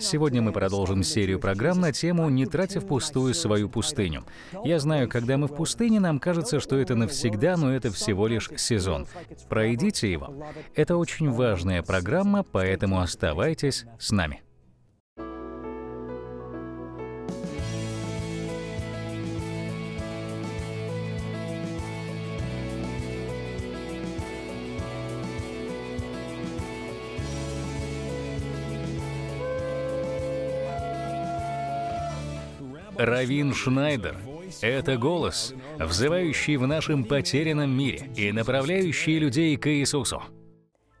Сегодня мы продолжим серию программ на тему «Не тратя впустую свою пустыню». Я знаю, когда мы в пустыне, нам кажется, что это навсегда, но это всего лишь сезон. Пройдите его. Это очень важная программа, поэтому оставайтесь с нами. Равин Шнайдер. Это голос, взывающий в нашем потерянном мире и направляющий людей к Иисусу.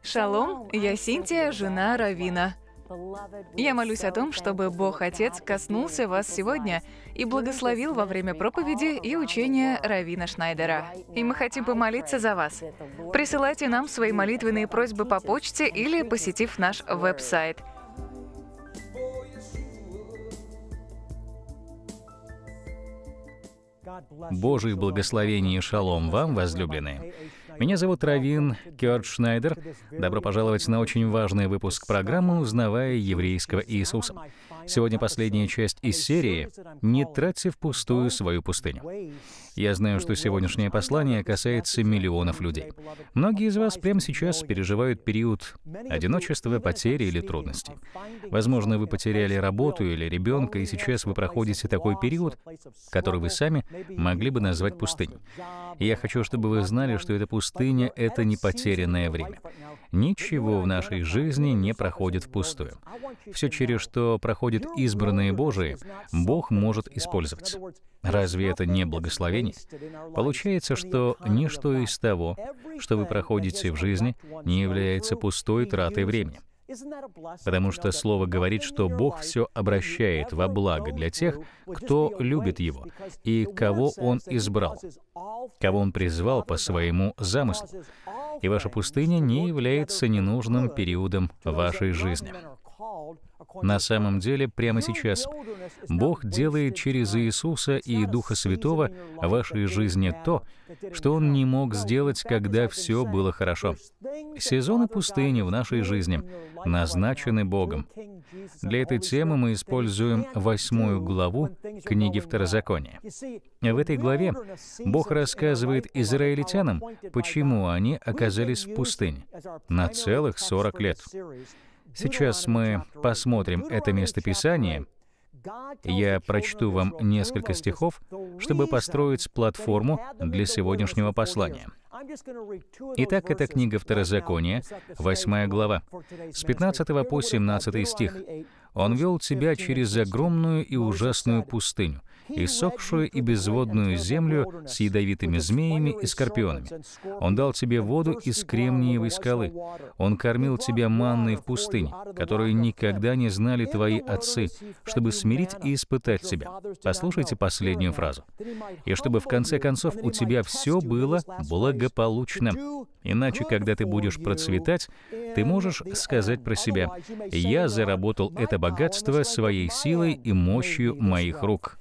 Шалом, я Синтия, жена Равина. Я молюсь о том, чтобы Бог Отец коснулся вас сегодня и благословил во время проповеди и учения Равина Шнайдера. И мы хотим помолиться за вас. Присылайте нам свои молитвенные просьбы по почте или посетив наш веб-сайт – Божьих благословений и шалом вам, возлюбленные. Меня зовут Равин Кёрт Шнайдер. Добро пожаловать на очень важный выпуск программы «Узнавая еврейского Иисуса». Сегодня последняя часть из серии «Не тратьте впустую свою пустыню». Я знаю, что сегодняшнее послание касается миллионов людей. Многие из вас прямо сейчас переживают период одиночества, потери или трудностей. Возможно, вы потеряли работу или ребенка, и сейчас вы проходите такой период, который вы сами могли бы назвать пустыней. И я хочу, чтобы вы знали, что эта пустыня — это не потерянное время. Ничего в нашей жизни не проходит впустую. Все, через что проходит избранные Божии, Бог может использовать. Разве это не благословение? жизни. Получается, что ничто из того, что вы проходите в жизни, не является пустой тратой времени. Потому что Слово говорит, что Бог все обращает во благо для тех, кто любит Его, и кого Он избрал, кого Он призвал по своему замыслу. И ваша пустыня не является ненужным периодом вашей жизни. На самом деле, прямо сейчас, Бог делает через Иисуса и Духа Святого в вашей жизни то, что Он не мог сделать, когда все было хорошо. Сезоны пустыни в нашей жизни назначены Богом. Для этой темы мы используем восьмую главу книги Второзакония. В этой главе Бог рассказывает израильтянам, почему они оказались в пустыне на целых 40 лет. Сейчас мы посмотрим это местописание. Я прочту вам несколько стихов, чтобы построить платформу для сегодняшнего послания. Итак, это книга Второзакония, 8 глава, с 15 по 17 стих. «Он вел тебя через огромную и ужасную пустыню, иссохшую и безводную землю с ядовитыми змеями и скорпионами. Он дал тебе воду из кремниевой скалы. Он кормил тебя манной в пустыне, которую никогда не знали твои отцы, чтобы смирить и испытать тебя. Послушайте последнюю фразу. И чтобы в конце концов у тебя все было благополучно. Иначе, когда ты будешь процветать, ты можешь сказать про себя, «Я заработал это богатство своей силой и мощью моих рук».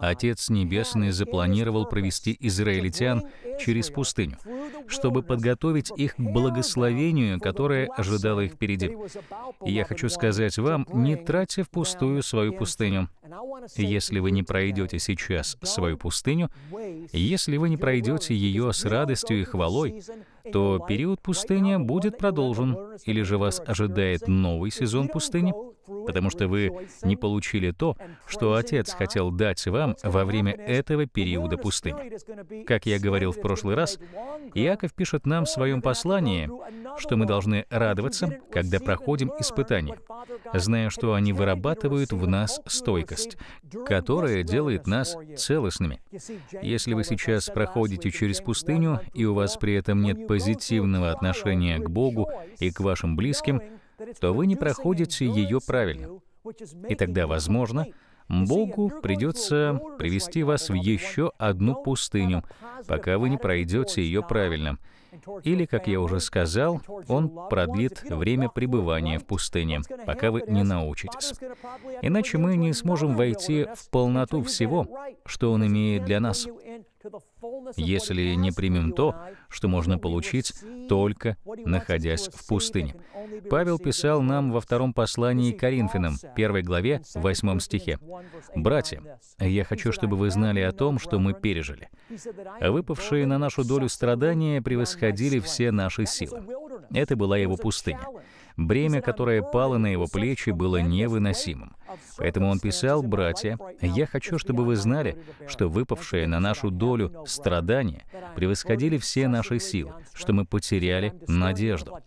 Отец Небесный запланировал провести израильтян через пустыню, чтобы подготовить их к благословению, которое ожидало их впереди. И я хочу сказать вам, не тратьте впустую свою пустыню. Если вы не пройдете сейчас свою пустыню, если вы не пройдете ее с радостью и хвалой, то период пустыни будет продолжен, или же вас ожидает новый сезон пустыни, потому что вы не получили то, что Отец хотел дать вам во время этого периода пустыни. Как я говорил в прошлый раз, Иаков пишет нам в своем послании, что мы должны радоваться, когда проходим испытания, зная, что они вырабатывают в нас стойкость, которая делает нас целостными. Если вы сейчас проходите через пустыню, и у вас при этом нет позитивного отношения к Богу и к вашим близким, то вы не проходите ее правильно. И тогда, возможно, Богу придется привести вас в еще одну пустыню, пока вы не пройдете ее правильно. Или, как я уже сказал, Он продлит время пребывания в пустыне, пока вы не научитесь. Иначе мы не сможем войти в полноту всего, что Он имеет для нас если не примем то, что можно получить только находясь в пустыне. Павел писал нам во втором послании Коринфянам, первой главе, восьмом стихе. «Братья, я хочу, чтобы вы знали о том, что мы пережили. Выпавшие на нашу долю страдания превосходили все наши силы. Это была его пустыня. Бремя, которое пало на его плечи, было невыносимым. Поэтому он писал, «Братья, я хочу, чтобы вы знали, что выпавшие на нашу долю страдания превосходили все наши силы, что мы потеряли надежду».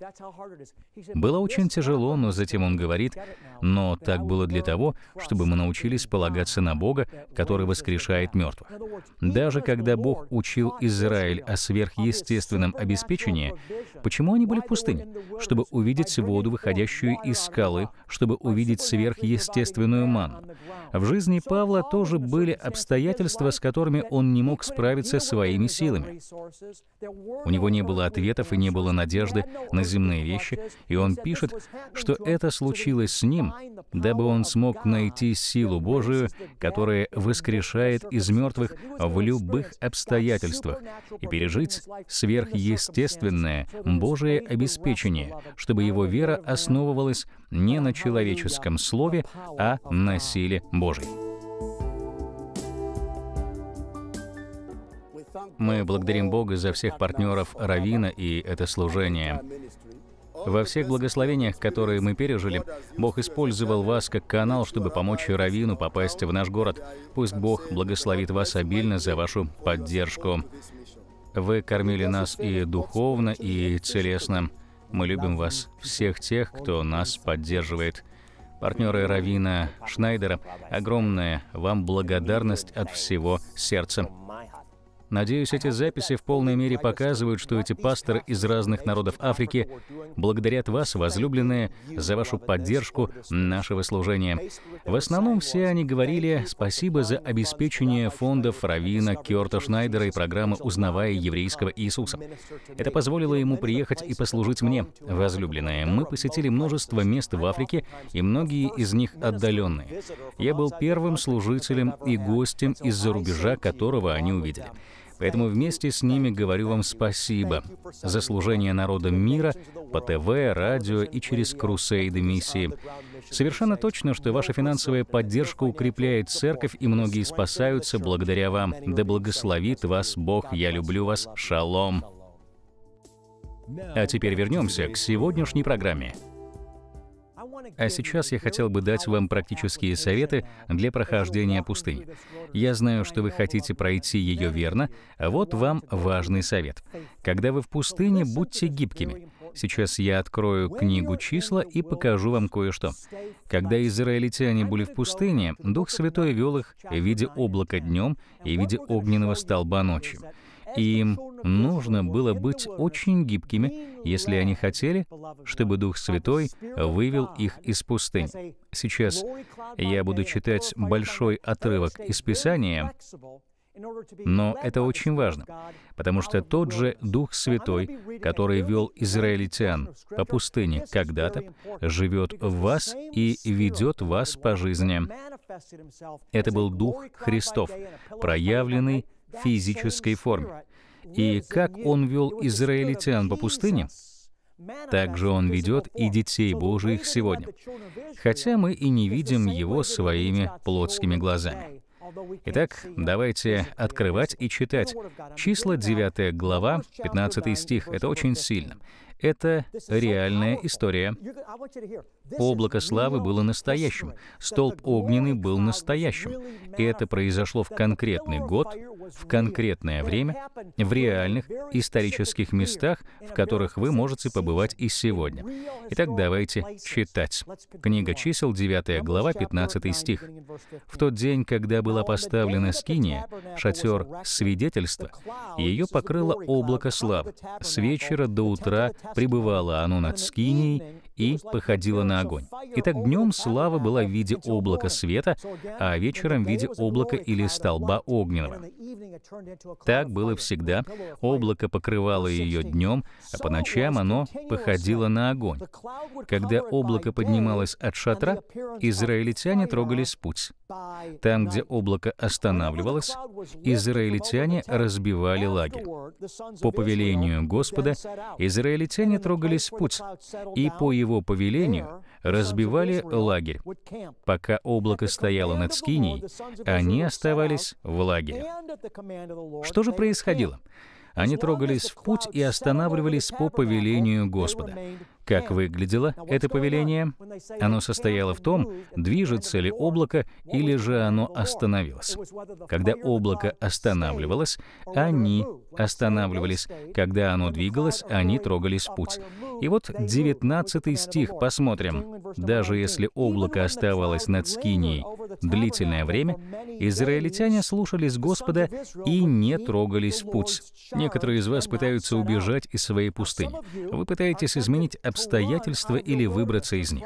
Было очень тяжело, но затем он говорит, «Но так было для того, чтобы мы научились полагаться на Бога, который воскрешает мертвых». Даже когда Бог учил Израиль о сверхъестественном обеспечении, почему они были в пустыне? Чтобы увидеть воду, выходящую из скалы, чтобы увидеть сверхъестественное божественную манну. В жизни Павла тоже были обстоятельства, с которыми он не мог справиться своими силами. У него не было ответов и не было надежды на земные вещи, и он пишет, что это случилось с ним, дабы он смог найти силу Божию, которая воскрешает из мертвых в любых обстоятельствах, и пережить сверхъестественное Божие обеспечение, чтобы его вера основывалась не на человеческом слове, а на силе Божьей. Мы благодарим Бога за всех партнеров Равина и это служение. Во всех благословениях, которые мы пережили, Бог использовал вас как канал, чтобы помочь Равину попасть в наш город. Пусть Бог благословит вас обильно за вашу поддержку. Вы кормили нас и духовно, и телесно. Мы любим вас, всех тех, кто нас поддерживает. Партнеры Равина Шнайдера, огромная вам благодарность от всего сердца. Надеюсь, эти записи в полной мере показывают, что эти пасторы из разных народов Африки благодарят вас, возлюбленные, за вашу поддержку нашего служения. В основном все они говорили «спасибо за обеспечение фондов Равина Кёрта Шнайдера и программы «Узнавая еврейского Иисуса». Это позволило ему приехать и послужить мне. Возлюбленные, мы посетили множество мест в Африке, и многие из них отдаленные. Я был первым служителем и гостем из-за рубежа, которого они увидели. Поэтому вместе с ними говорю вам спасибо за служение народам мира по ТВ, радио и через крусейды миссии. Совершенно точно, что ваша финансовая поддержка укрепляет церковь, и многие спасаются благодаря вам. Да благословит вас Бог. Я люблю вас. Шалом. А теперь вернемся к сегодняшней программе. А сейчас я хотел бы дать вам практические советы для прохождения пустыни. Я знаю, что вы хотите пройти ее верно, а вот вам важный совет. Когда вы в пустыне, будьте гибкими. Сейчас я открою книгу числа и покажу вам кое-что. Когда израильтяне были в пустыне, Дух Святой вел их в виде облака днем и в виде огненного столба ночью. И нужно было быть очень гибкими, если они хотели, чтобы Дух Святой вывел их из пустыни. Сейчас я буду читать большой отрывок из Писания, но это очень важно, потому что тот же Дух Святой, который вел израильтян по пустыне когда-то, живет в вас и ведет вас по жизни. Это был Дух Христов, проявленный в физической форме. И как Он вел израильтян по пустыне, так же Он ведет и детей Божиих сегодня, хотя мы и не видим Его своими плотскими глазами. Итак, давайте открывать и читать. Числа 9 глава, 15 стих. Это очень сильно. Это реальная история. Облако славы было настоящим, столб огненный был настоящим. Это произошло в конкретный год, в конкретное время, в реальных исторических местах, в которых вы можете побывать и сегодня. Итак, давайте читать. Книга чисел, 9 глава, 15 стих. «В тот день, когда была поставлена скиния, шатер свидетельства, ее покрыло облако славы. С вечера до утра пребывало оно над Скиней, и походила на огонь. Итак, днем слава была в виде облака света, а вечером в виде облака или столба огненного. Так было всегда. Облако покрывало ее днем, а по ночам оно походило на огонь. Когда облако поднималось от шатра, израильтяне трогались в путь. Там, где облако останавливалось, израильтяне разбивали лагерь. По повелению Господа, израильтяне трогались в путь, и по его его повелению разбивали лагерь. Пока облако стояло над Скинией, они оставались в лагере. Что же происходило? Они трогались в путь и останавливались по повелению Господа. Как выглядело это повеление? Оно состояло в том, движется ли облако или же оно остановилось. Когда облако останавливалось, они останавливались. Когда оно двигалось, они трогались в путь. И вот 19 стих, посмотрим. «Даже если облако оставалось над Скинией длительное время, израильтяне слушались Господа и не трогались в путь». Некоторые из вас пытаются убежать из своей пустыни. Вы пытаетесь изменить обстоятельства или выбраться из них.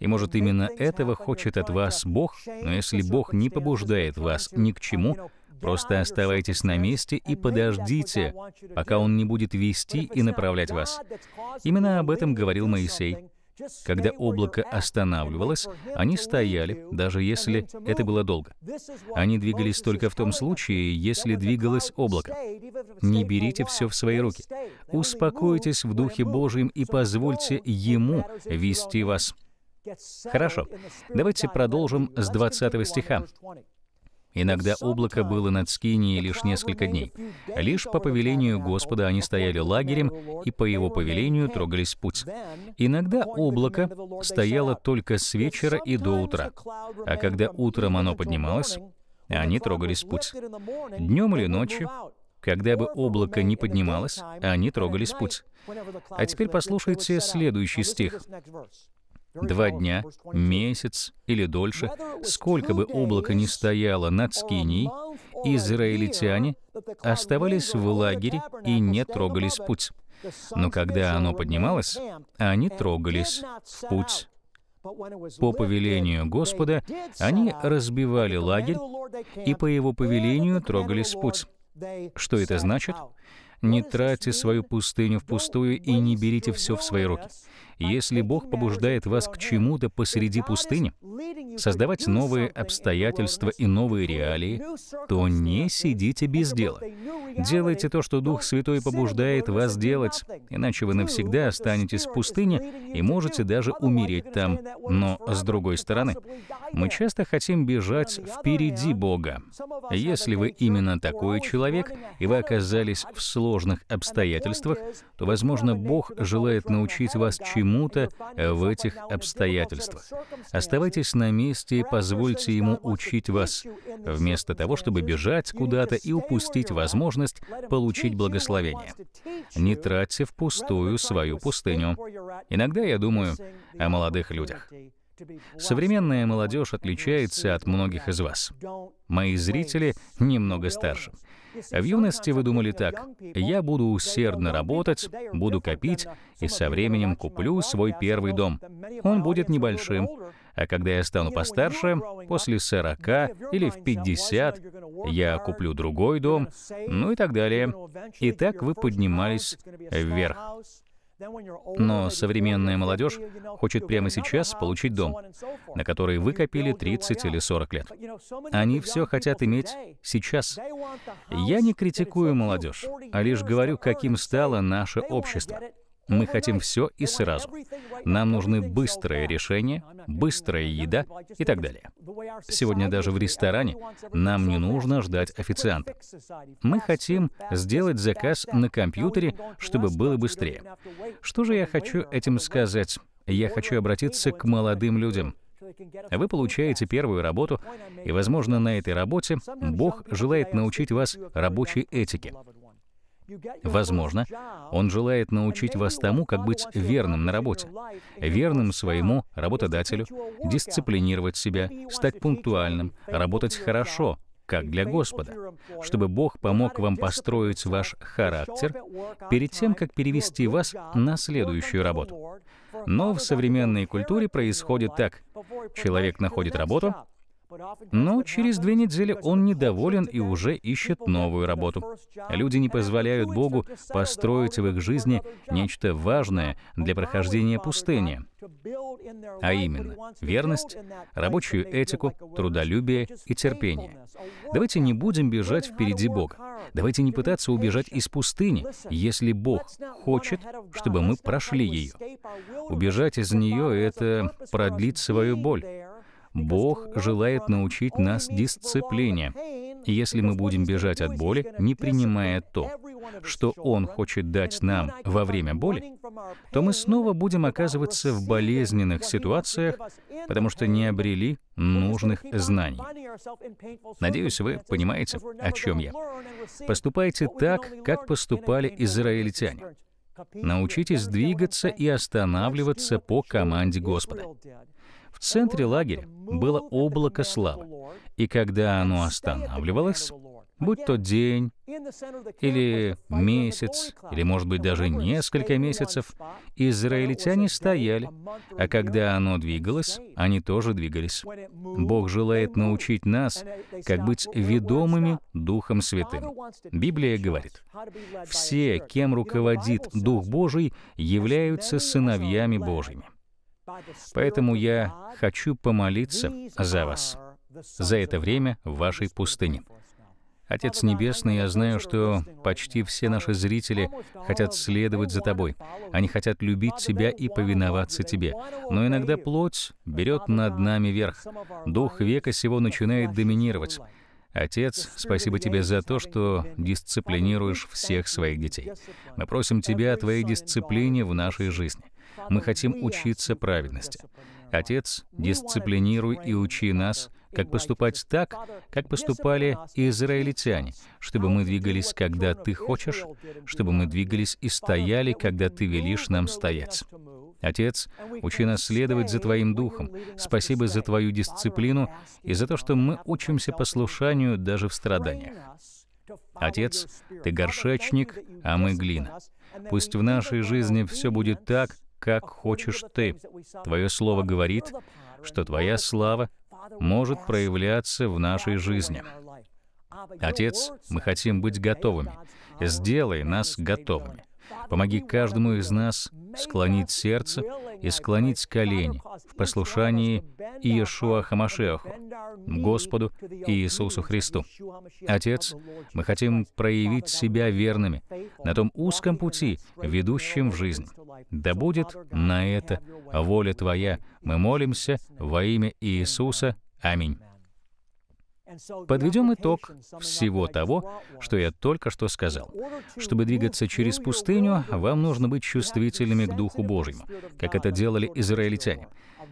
И может именно этого хочет от вас Бог, но если Бог не побуждает вас ни к чему, Просто оставайтесь на месте и подождите, пока Он не будет вести и направлять вас. Именно об этом говорил Моисей. Когда облако останавливалось, они стояли, даже если это было долго. Они двигались только в том случае, если двигалось облако. Не берите все в свои руки. Успокойтесь в Духе Божьем и позвольте Ему вести вас. Хорошо, давайте продолжим с 20 стиха. Иногда облако было над Скинией лишь несколько дней. Лишь по повелению Господа они стояли лагерем и по его повелению трогались в путь. Иногда облако стояло только с вечера и до утра. А когда утром оно поднималось, они трогались в путь. Днем или ночью, когда бы облако не поднималось, они трогались в путь. А теперь послушайте следующий стих два дня, месяц или дольше, сколько бы облако ни стояло над Скинией, израильтяне оставались в лагере и не трогались в путь. Но когда оно поднималось, они трогались в путь. По повелению Господа они разбивали лагерь и по его повелению трогались в путь. Что это значит? Не тратьте свою пустыню впустую и не берите все в свои руки. Если Бог побуждает вас к чему-то посреди пустыни, создавать новые обстоятельства и новые реалии, то не сидите без дела. Делайте то, что Дух Святой побуждает вас делать, иначе вы навсегда останетесь в пустыне и можете даже умереть там. Но с другой стороны, мы часто хотим бежать впереди Бога. Если вы именно такой человек, и вы оказались в сложных обстоятельствах, то, возможно, Бог желает научить вас чему кому-то э, в этих обстоятельствах. Оставайтесь на месте и позвольте ему учить вас, вместо того, чтобы бежать куда-то и упустить возможность получить благословение. Не тратьте впустую свою пустыню. Иногда я думаю о молодых людях. Современная молодежь отличается от многих из вас. Мои зрители немного старше. В юности вы думали так, я буду усердно работать, буду копить и со временем куплю свой первый дом. Он будет небольшим, а когда я стану постарше, после 40 или в 50, я куплю другой дом, ну и так далее. И так вы поднимались вверх. Но современная молодежь хочет прямо сейчас получить дом, на который вы копили 30 или 40 лет. Они все хотят иметь сейчас. Я не критикую молодежь, а лишь говорю, каким стало наше общество. Мы хотим все и сразу. Нам нужны быстрые решения, быстрая еда и так далее. Сегодня даже в ресторане нам не нужно ждать официанта. Мы хотим сделать заказ на компьютере, чтобы было быстрее. Что же я хочу этим сказать? Я хочу обратиться к молодым людям. Вы получаете первую работу, и, возможно, на этой работе Бог желает научить вас рабочей этике, Возможно, он желает научить вас тому, как быть верным на работе, верным своему работодателю, дисциплинировать себя, стать пунктуальным, работать хорошо, как для Господа, чтобы Бог помог вам построить ваш характер перед тем, как перевести вас на следующую работу. Но в современной культуре происходит так. Человек находит работу, но через две недели он недоволен и уже ищет новую работу. Люди не позволяют Богу построить в их жизни нечто важное для прохождения пустыни, а именно верность, рабочую этику, трудолюбие и терпение. Давайте не будем бежать впереди Бога. Давайте не пытаться убежать из пустыни, если Бог хочет, чтобы мы прошли ее. Убежать из нее — это продлить свою боль. Бог желает научить нас дисциплине. если мы будем бежать от боли, не принимая то, что Он хочет дать нам во время боли, то мы снова будем оказываться в болезненных ситуациях, потому что не обрели нужных знаний. Надеюсь, вы понимаете, о чем я. Поступайте так, как поступали израильтяне. Научитесь двигаться и останавливаться по команде Господа. В центре лагеря было облако славы, и когда оно останавливалось, будь то день или месяц, или, может быть, даже несколько месяцев, израильтяне стояли, а когда оно двигалось, они тоже двигались. Бог желает научить нас, как быть ведомыми Духом Святым. Библия говорит, «Все, кем руководит Дух Божий, являются сыновьями Божьими». Поэтому я хочу помолиться за вас за это время в вашей пустыне. Отец Небесный, я знаю, что почти все наши зрители хотят следовать за Тобой. Они хотят любить Тебя и повиноваться Тебе. Но иногда плоть берет над нами верх. Дух века сего начинает доминировать. Отец, спасибо Тебе за то, что дисциплинируешь всех своих детей. Мы просим Тебя о Твоей дисциплине в нашей жизни. Мы хотим учиться праведности. Отец, дисциплинируй и учи нас, как поступать так, как поступали израильтяне, чтобы мы двигались, когда Ты хочешь, чтобы мы двигались и стояли, когда Ты велишь нам стоять. Отец, учи нас следовать за Твоим Духом. Спасибо за Твою дисциплину и за то, что мы учимся послушанию даже в страданиях. Отец, Ты горшечник, а мы глина. Пусть в нашей жизни все будет так, как хочешь ты. Твое слово говорит, что твоя слава может проявляться в нашей жизни. Отец, мы хотим быть готовыми. Сделай нас готовыми. Помоги каждому из нас склонить сердце и склонить колени в послушании Иешуа Хамашеху, Господу Иисусу Христу. Отец, мы хотим проявить себя верными на том узком пути, ведущем в жизнь. Да будет на это воля Твоя. Мы молимся во имя Иисуса. Аминь. Подведем итог всего того, что я только что сказал. Чтобы двигаться через пустыню, вам нужно быть чувствительными к Духу Божьему, как это делали израильтяне.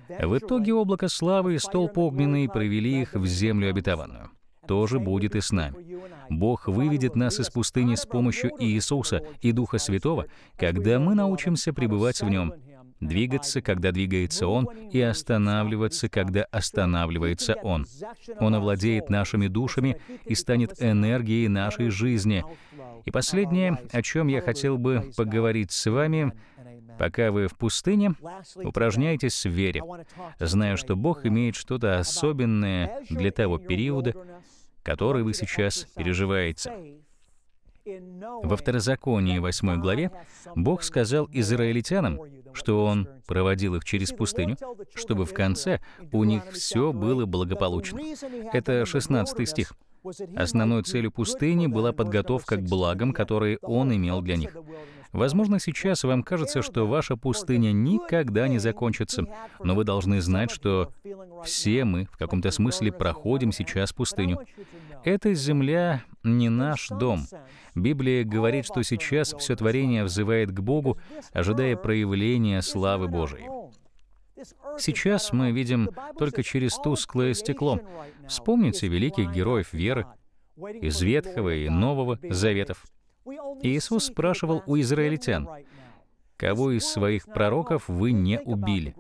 В итоге облако славы и столб огненный провели их в землю обетованную. То же будет и с нами. Бог выведет нас из пустыни с помощью Иисуса и Духа Святого, когда мы научимся пребывать в Нем двигаться, когда двигается Он, и останавливаться, когда останавливается Он. Он овладеет нашими душами и станет энергией нашей жизни. И последнее, о чем я хотел бы поговорить с вами, Пока вы в пустыне, упражняйтесь в вере, зная, что Бог имеет что-то особенное для того периода, который вы сейчас переживаете. Во Второзаконии 8 главе Бог сказал израильтянам, что он проводил их через пустыню, чтобы в конце у них все было благополучно. Это 16 стих. Основной целью пустыни была подготовка к благам, которые он имел для них. Возможно, сейчас вам кажется, что ваша пустыня никогда не закончится, но вы должны знать, что все мы в каком-то смысле проходим сейчас пустыню. Эта земля не наш дом. Библия говорит, что сейчас все творение взывает к Богу, ожидая проявления славы Божией. Сейчас мы видим только через тусклое стекло. Вспомните великих героев веры из Ветхого и Нового Заветов. Иисус спрашивал у израильтян, кого из своих пророков вы не убили.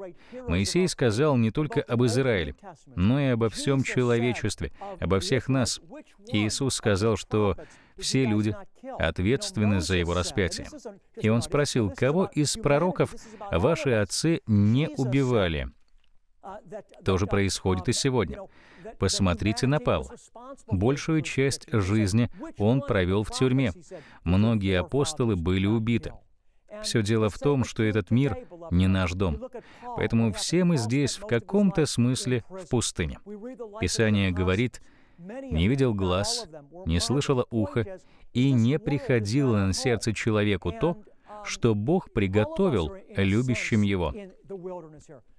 Моисей сказал не только об Израиле, но и обо всем человечестве, обо всех нас. Иисус сказал, что все люди ответственны за его распятие. И он спросил, кого из пророков ваши отцы не убивали? То же происходит и сегодня. Посмотрите на Павла. Большую часть жизни он провел в тюрьме. Многие апостолы были убиты. Все дело в том, что этот мир не наш дом. Поэтому все мы здесь в каком-то смысле в пустыне. Писание говорит, «Не видел глаз, не слышало ухо, и не приходило на сердце человеку то, что Бог приготовил любящим Его.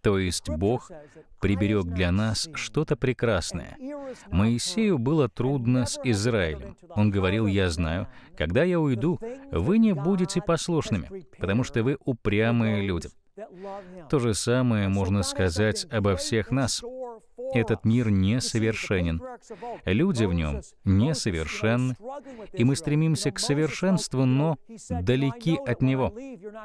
То есть Бог приберег для нас что-то прекрасное. Моисею было трудно с Израилем. Он говорил, «Я знаю, когда я уйду, вы не будете послушными, потому что вы упрямые люди». То же самое можно сказать обо всех нас. Этот мир несовершенен. Люди в нем несовершенны, и мы стремимся к совершенству, но далеки от него.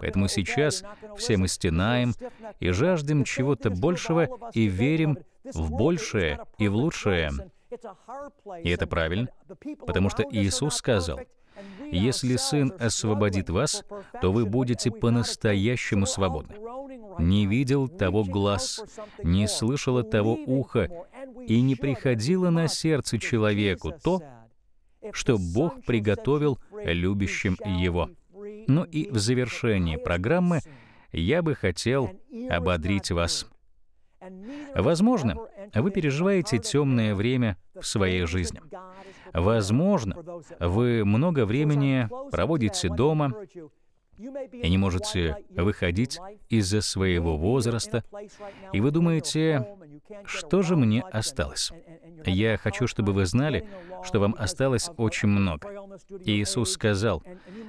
Поэтому сейчас все мы стенаем и жаждем чего-то большего и верим в большее и в лучшее. И это правильно, потому что Иисус сказал, если Сын освободит вас, то вы будете по-настоящему свободны. Не видел того глаз, не слышало того уха и не приходило на сердце человеку то, что Бог приготовил любящим Его. Ну и в завершении программы я бы хотел ободрить вас. Возможно, вы переживаете темное время в своей жизни. Возможно, вы много времени проводите дома и не можете выходить из-за своего возраста, и вы думаете, что же мне осталось? Я хочу, чтобы вы знали, что вам осталось очень много. Иисус сказал,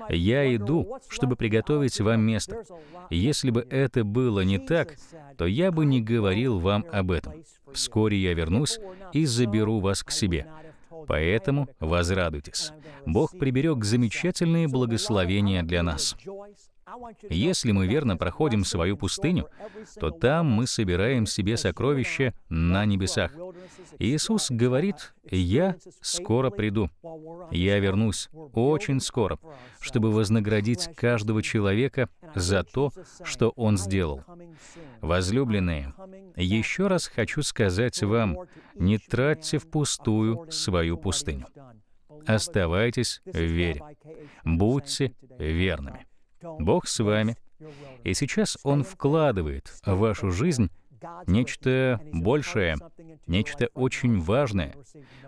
«Я иду, чтобы приготовить вам место. Если бы это было не так, то я бы не говорил вам об этом. Вскоре я вернусь и заберу вас к себе, Поэтому возрадуйтесь. Бог приберег замечательные благословения для нас. Если мы верно проходим свою пустыню, то там мы собираем себе сокровища на небесах. Иисус говорит, «Я скоро приду, я вернусь очень скоро, чтобы вознаградить каждого человека за то, что он сделал». Возлюбленные, еще раз хочу сказать вам, не тратьте впустую свою пустыню. Оставайтесь в вере. Будьте верными. Бог с вами. И сейчас Он вкладывает в вашу жизнь нечто большее, нечто очень важное,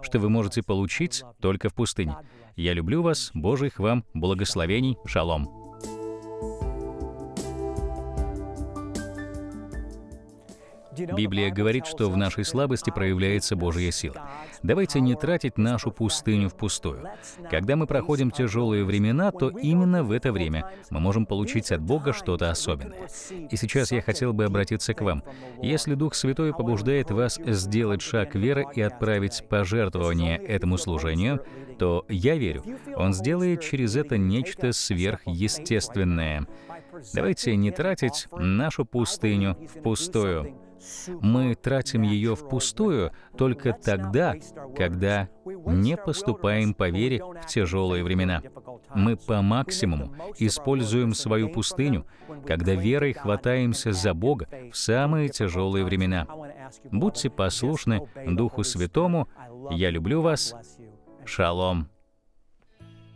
что вы можете получить только в пустыне. Я люблю вас, Божьих вам благословений, шалом. Библия говорит, что в нашей слабости проявляется Божья сила. Давайте не тратить нашу пустыню впустую. Когда мы проходим тяжелые времена, то именно в это время мы можем получить от Бога что-то особенное. И сейчас я хотел бы обратиться к вам. Если Дух Святой побуждает вас сделать шаг веры и отправить пожертвование этому служению, то я верю, Он сделает через это нечто сверхъестественное. Давайте не тратить нашу пустыню впустую. Мы тратим ее впустую только тогда, когда не поступаем по вере в тяжелые времена. Мы по максимуму используем свою пустыню, когда верой хватаемся за Бога в самые тяжелые времена. Будьте послушны Духу Святому. Я люблю вас. Шалом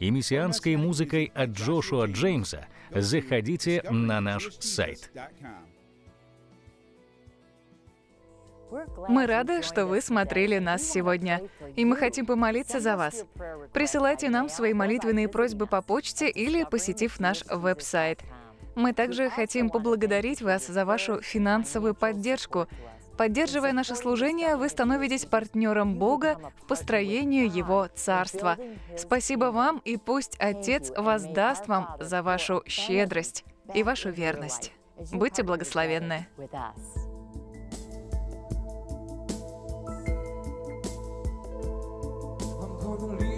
и мессианской музыкой от Джошуа Джеймса, заходите на наш сайт. Мы рады, что вы смотрели нас сегодня, и мы хотим помолиться за вас. Присылайте нам свои молитвенные просьбы по почте или посетив наш веб-сайт. Мы также хотим поблагодарить вас за вашу финансовую поддержку – Поддерживая наше служение, вы становитесь партнером Бога в построении Его Царства. Спасибо вам, и пусть Отец воздаст вам за вашу щедрость и вашу верность. Будьте благословенны. gonna leave.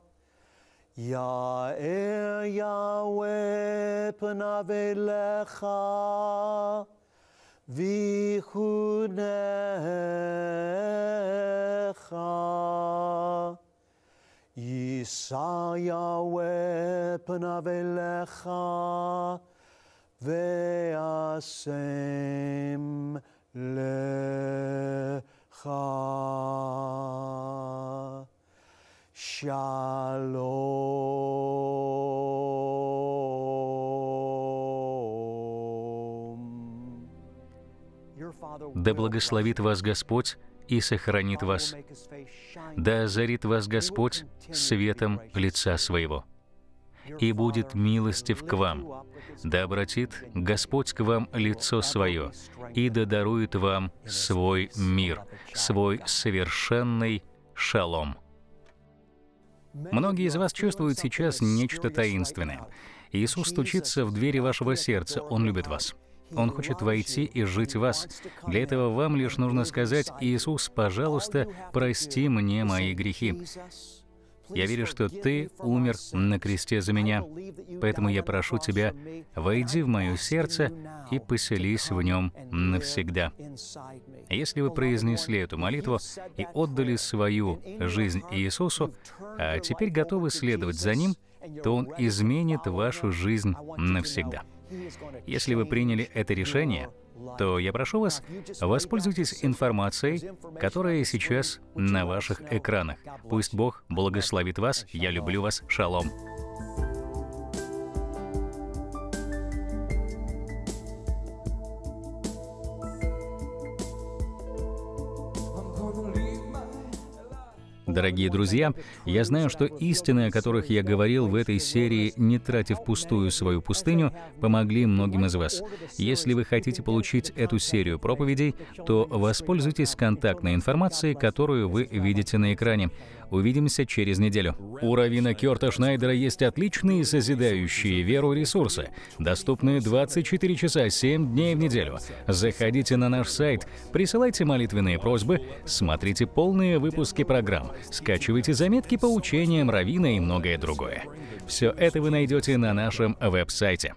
Ya'er Yahweh p'navelecha v'chunecha. Yisa Yahweh p'navelecha ve'asem lecha. Шалом. Да благословит вас Господь и сохранит вас. Да озарит вас Господь светом лица своего. И будет милостив к вам. Да обратит Господь к вам лицо свое, и да дарует вам свой мир, свой совершенный шалом. Многие из вас чувствуют сейчас нечто таинственное. Иисус стучится в двери вашего сердца, Он любит вас. Он хочет войти и жить в вас. Для этого вам лишь нужно сказать, «Иисус, пожалуйста, прости мне мои грехи». Я верю, что Ты умер на кресте за меня. Поэтому я прошу Тебя, войди в мое сердце и поселись в нем навсегда. А если вы произнесли эту молитву и отдали свою жизнь Иисусу, а теперь готовы следовать за Ним, то Он изменит вашу жизнь навсегда. Если вы приняли это решение, то я прошу вас, воспользуйтесь информацией, которая сейчас на ваших экранах. Пусть Бог благословит вас. Я люблю вас. Шалом. Дорогие друзья, я знаю, что истины, о которых я говорил в этой серии, не тратив пустую свою пустыню, помогли многим из вас. Если вы хотите получить эту серию проповедей, то воспользуйтесь контактной информацией, которую вы видите на экране. Увидимся через неделю. У Равина Кёрта Шнайдера есть отличные созидающие веру ресурсы, доступные 24 часа 7 дней в неделю. Заходите на наш сайт, присылайте молитвенные просьбы, смотрите полные выпуски программ, скачивайте заметки по учениям Равина и многое другое. Все это вы найдете на нашем веб-сайте.